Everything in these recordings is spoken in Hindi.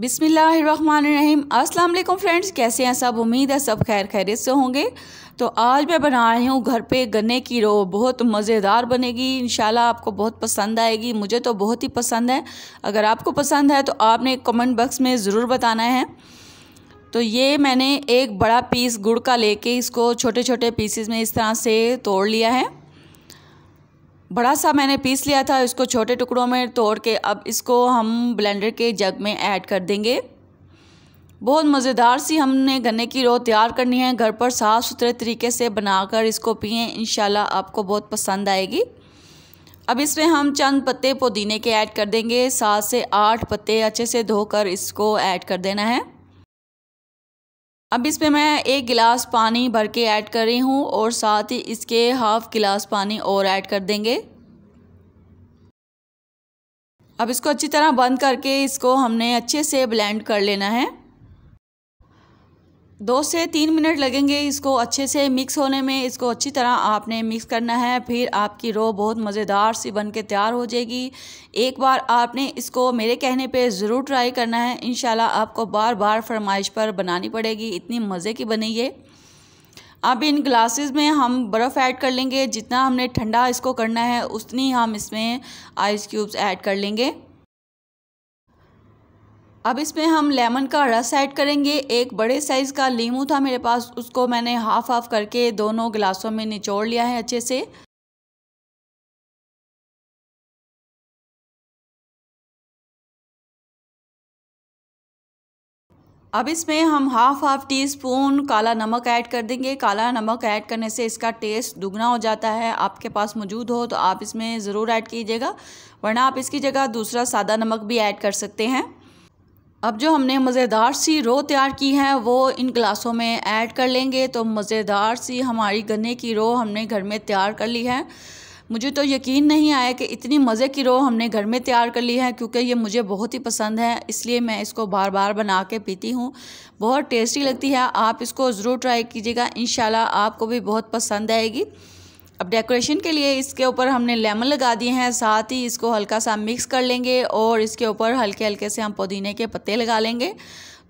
बिसमीम अस्सलाम वालेकुम फ्रेंड्स कैसे हैं सब उम्मीद है सब खैर खैरियत से होंगे तो आज मैं बना रही हूँ घर पे गन्ने की रो बहुत मज़ेदार बनेगी इन आपको बहुत पसंद आएगी मुझे तो बहुत ही पसंद है अगर आपको पसंद है तो आपने कमेंट बॉक्स में ज़रूर बताना है तो ये मैंने एक बड़ा पीस गुड़ का लेके इसको छोटे छोटे पीसेस में इस तरह से तोड़ लिया है बड़ा सा मैंने पीस लिया था इसको छोटे टुकड़ों में तोड़ के अब इसको हम ब्लेंडर के जग में ऐड कर देंगे बहुत मज़ेदार सी हमने गन्ने की रो तैयार करनी है घर पर साफ़ सुथरे तरीके से बनाकर इसको पिए इन आपको बहुत पसंद आएगी अब इसमें हम चंद पत्ते पुदीने के ऐड कर देंगे सात से आठ पत्ते अच्छे से धोकर इसको ऐड कर देना है अब इसमें मैं एक गिलास पानी भर के ऐड कर रही हूँ और साथ ही इसके हाफ़ गिलास पानी और ऐड कर देंगे अब इसको अच्छी तरह बंद करके इसको हमने अच्छे से ब्लेंड कर लेना है दो से तीन मिनट लगेंगे इसको अच्छे से मिक्स होने में इसको अच्छी तरह आपने मिक्स करना है फिर आपकी रो बहुत मज़ेदार सी बन के तैयार हो जाएगी एक बार आपने इसको मेरे कहने पे ज़रूर ट्राई करना है इन आपको बार बार फरमाइश पर बनानी पड़ेगी इतनी मज़े की बनी ये अब इन ग्लासेस में हम बर्फ़ ऐड कर लेंगे जितना हमने ठंडा इसको करना है उतनी हम इसमें आइस क्यूब्स ऐड कर लेंगे अब इसमें हम लेमन का रस ऐड करेंगे एक बड़े साइज़ का लीमू था मेरे पास उसको मैंने हाफ़ हाफ़ करके दोनों गिलासों में निचोड़ लिया है अच्छे से अब इसमें हम हाफ हाफ टी स्पून काला नमक ऐड कर देंगे काला नमक ऐड करने से इसका टेस्ट दुगना हो जाता है आपके पास मौजूद हो तो आप इसमें ज़रूर ऐड कीजिएगा वरना आप इसकी जगह दूसरा सादा नमक भी ऐड कर सकते हैं अब जो हमने मज़ेदार सी रो तैयार की है वो इन गिलासों में ऐड कर लेंगे तो मज़ेदार सी हमारी गन्ने की रो हमने घर में तैयार कर ली है मुझे तो यकीन नहीं आया कि इतनी मज़े की रो हमने घर में तैयार कर ली है क्योंकि ये मुझे बहुत ही पसंद है इसलिए मैं इसको बार बार बना के पीती हूँ बहुत टेस्टी लगती है आप इसको ज़रूर ट्राई कीजिएगा इन आपको भी बहुत पसंद आएगी अब डेकोरेशन के लिए इसके ऊपर हमने लेमन लगा दिए हैं साथ ही इसको हल्का सा मिक्स कर लेंगे और इसके ऊपर हल्के हल्के से हम पुदीने के पत्ते लगा लेंगे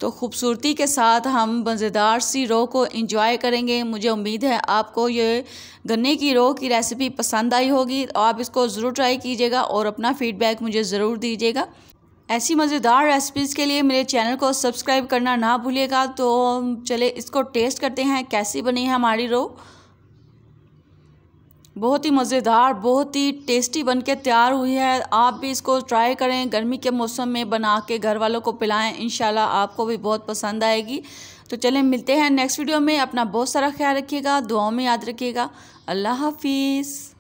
तो खूबसूरती के साथ हम मज़ेदार सी रो को इंजॉय करेंगे मुझे उम्मीद है आपको ये गन्ने की रो की रेसिपी पसंद आई होगी तो आप इसको ज़रूर ट्राई कीजिएगा और अपना फ़ीडबैक मुझे ज़रूर दीजिएगा ऐसी मज़ेदार रेसिपीज़ के लिए मेरे चैनल को सब्सक्राइब करना ना भूलिएगा तो चले इसको टेस्ट करते हैं कैसी बनी है हमारी रोह बहुत ही मज़ेदार बहुत ही टेस्टी बन के तैयार हुई है आप भी इसको ट्राई करें गर्मी के मौसम में बना के घर वालों को पिलाएं इन आपको भी बहुत पसंद आएगी तो चलें मिलते हैं नेक्स्ट वीडियो में अपना बहुत सारा ख्याल रखिएगा दुआओं में याद रखिएगा अल्लाह हाफिज़